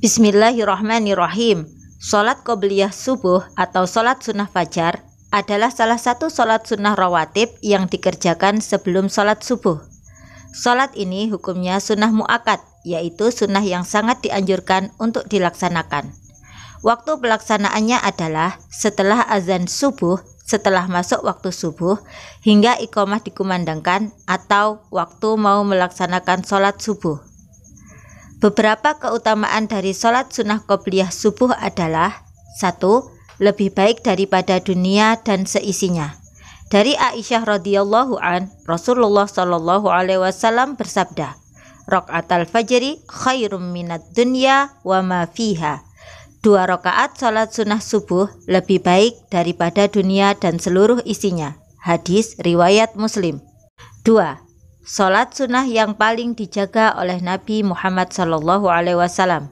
Bismillahirrahmanirrahim. Sholat qobliyah subuh atau sholat sunnah fajar adalah salah satu sholat sunnah rawatib yang dikerjakan sebelum sholat subuh. Sholat ini hukumnya sunnah muakat, yaitu sunnah yang sangat dianjurkan untuk dilaksanakan. Waktu pelaksanaannya adalah setelah azan subuh setelah masuk waktu subuh hingga ikomah dikumandangkan atau waktu mau melaksanakan sholat subuh. Beberapa keutamaan dari sholat sunnah qobliyah subuh adalah 1. Lebih baik daripada dunia dan seisinya. Dari Aisyah radhiyallahu an, Rasulullah shallallahu alaihi wasallam bersabda, "Rakaat al-fajri khairum minat dunya wa ma fiha." dua rakaat sholat sunnah subuh lebih baik daripada dunia dan seluruh isinya. Hadis Riwayat Muslim Dua, Sholat sunnah yang paling dijaga oleh Nabi Muhammad Sallallahu Alaihi Wasallam.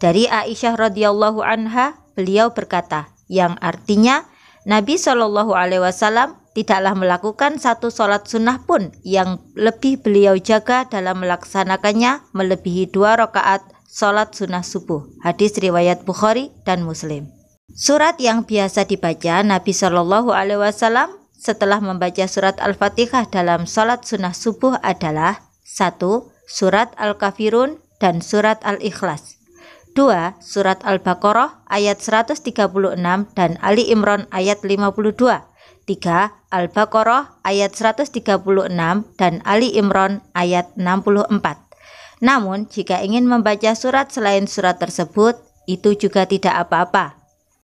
Dari Aisyah radhiyallahu anha, beliau berkata, yang artinya Nabi Shallallahu Alaihi Wasallam tidaklah melakukan satu sholat sunnah pun yang lebih beliau jaga dalam melaksanakannya melebihi dua rakaat sholat sunnah subuh. Hadis riwayat Bukhari dan Muslim. Surat yang biasa dibaca Nabi Shallallahu Alaihi Wasallam setelah membaca surat Al-Fatihah dalam sholat sunnah subuh adalah 1. Surat Al-Kafirun dan Surat Al-Ikhlas 2. Surat Al-Baqarah ayat 136 dan Ali Imran ayat 52 3. Al-Baqarah ayat 136 dan Ali Imran ayat 64 namun, jika ingin membaca surat selain surat tersebut, itu juga tidak apa-apa.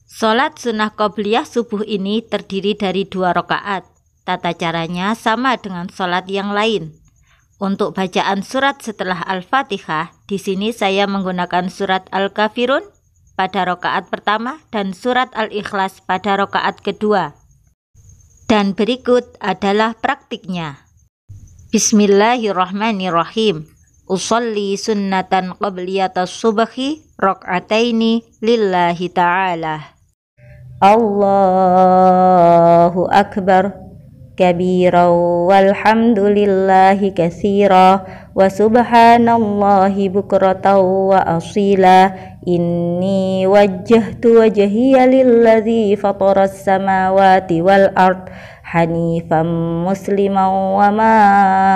Solat sunnah qobliyah subuh ini terdiri dari dua rokaat. Tata caranya sama dengan solat yang lain. Untuk bacaan surat setelah Al-Fatihah, di sini saya menggunakan surat Al-Kafirun pada rokaat pertama dan surat Al-Ikhlas pada rokaat kedua. Dan berikut adalah praktiknya. Bismillahirrahmanirrahim usalli sunnatan qabliyatas subhi rak'ataini lillahi ta'ala Allahu akbar kabira walhamdulillahi katsira wa subhanallahi bukratan wa asila inni wajjahtu wajhiya lilladzi fataras samawati wal ard hanifan musliman wa ma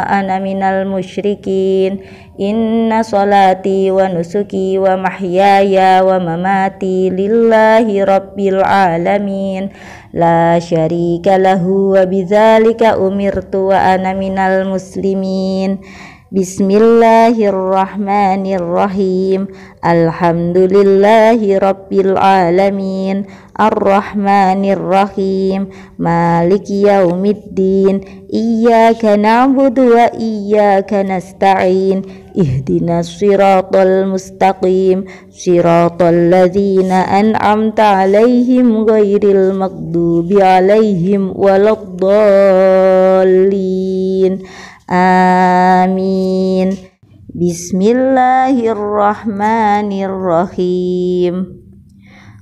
ana minal musyrikin inna salati wa nusuki wa mahyaya wa mamati lillahi rabbil alamin la syarika lahu wa bidzalika umirtu wa ana minal muslimin Bismillahirrahmanirrahim Alhamdulillahi Rabbil Alamin Ar-Rahmanirrahim Maliki Yaumiddin Iyaka na'budu wa iyaka nasta'in Ihdina siratul mustaqim Siratal ladhina an'amta alaihim Ghairil magdubi alaihim Waladdallin Amin. Bismillahirrahmanirrahim.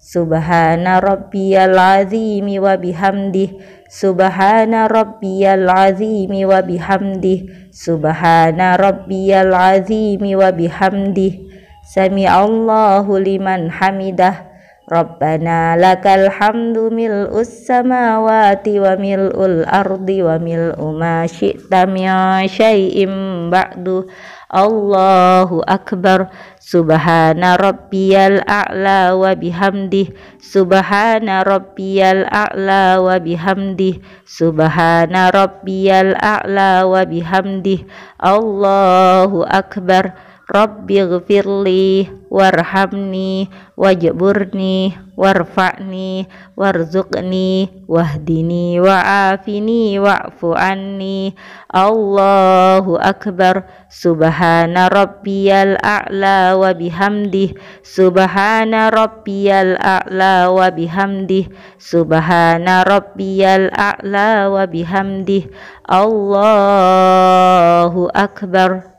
Subhana rabbiyal azimi wa bihamdih Subhana rabbiyal azimi wa bihamdih Subhana rabbiyal azimi wa bihamdih Sami Allahu liman hamidah Rabbana lakal hamdu us samawati wa ul ardi wa mil umasyi tamya syai'im ba'du Allahu akbar subhana rabbiyal a'la wa bihamdih subhana rabbiyal a'la wa bihamdih subhana rabbiyal a'la wa bihamdih Allahu akbar Rabbighfirli warhamni wajburni warfa'ni warzuqni wahdini wa'afini wa'fu anni Allahu akbar subhana rabbiyal a'la wa bihamdih subhana rabbiyal a'la wa bihamdih subhana rabbiyal a'la wa bihamdih Allahu akbar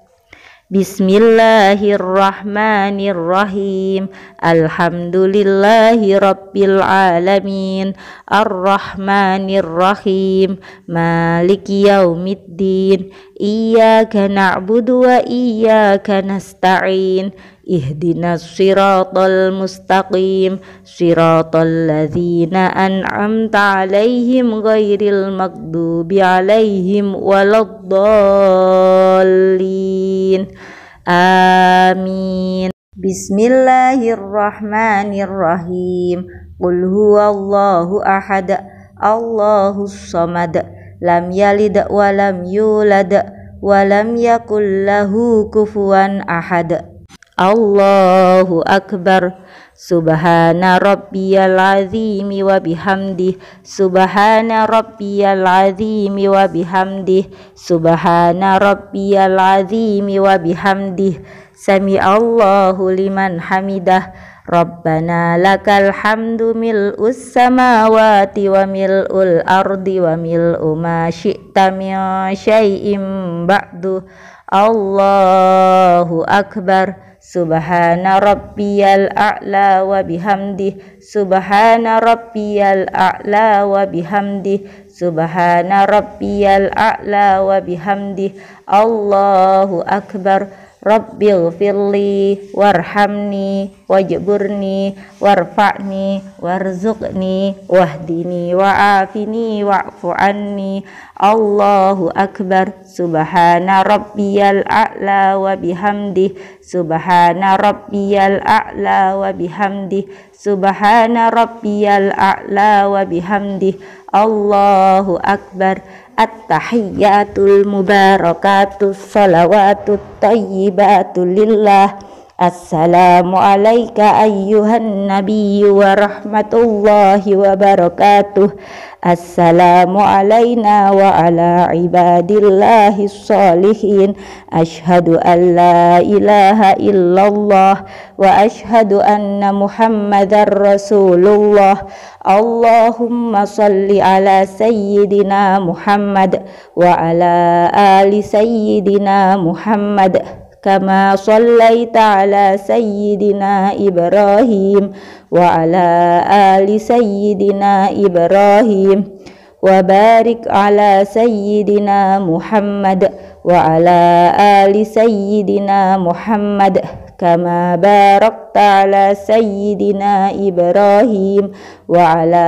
Bismillahirrahmanirrahim Alhamdulillahi Rabbil Alamin Ar-Rahmanirrahim Maliki Yaumiddin Iyaka na'budu wa iyaka nasta'in ihdinas siratal mustaqim siratal ladzina an'amta alaihim ghairil maghdubi alaihim waladdallin amin Bismillahirrahmanirrahim Qul huwallahu ahad Allahus samad lam yalid wa lam yulad wa lam yakul lahu kufuwan ahad Allahu Akbar Subhana rabbiyal azimi wa bihamdih Subhana rabbiyal azimi wa bihamdih Subhana rabbiyal azimi wa bihamdih Sami Allahu liman hamidah Rabbana lakal hamdu mil samawati wa ul ardi wa mil ma syi'ta min syai'im ba'du Allahu Akbar Subhana rabbiyal a'la wa bihamdih Subhana rabbiyal a'la wa bihamdih Subhana rabbiyal a'la wa bihamdih Allahu akbar Rabbil firli warhamni Wajiburni warfa'ni warzuqni wahdini wa'afini wa'fu Allahu akbar subhana rabbiyal a'la wa bihamdih subhana rabbiyal a'la wa bihamdih Subhana rabbiyal a'la wa bihamdih Allahu akbar At-tahiyyatul mubarakatuh Salawatut tayyibatul lillah Assalamualaikum ayyuhan nabiyyu wa rahmatullahi wa barakatuh Assalamu alayna wa ala ibadillahi salihin Ashadu an la ilaha illallah wa ashadu anna muhammadan rasulullah Allahumma salli ala sayyidina Muhammad wa ala ali sayyidina Muhammad كما صليت على سيدنا إبراهيم وعلى آل سيدنا إبراهيم وبارك على سيدنا محمد وعلى آل سيدنا محمد كما باركت على سيدنا إبراهيم وعلى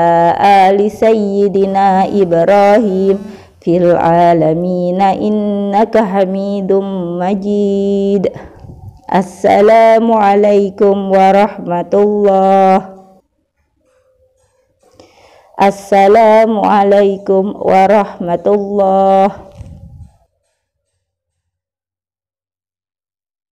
آل سيدنا إبراهيم في العالمين إنك حميد مجيد السلام عليكم ورحمة الله السلام عليكم ورحمة الله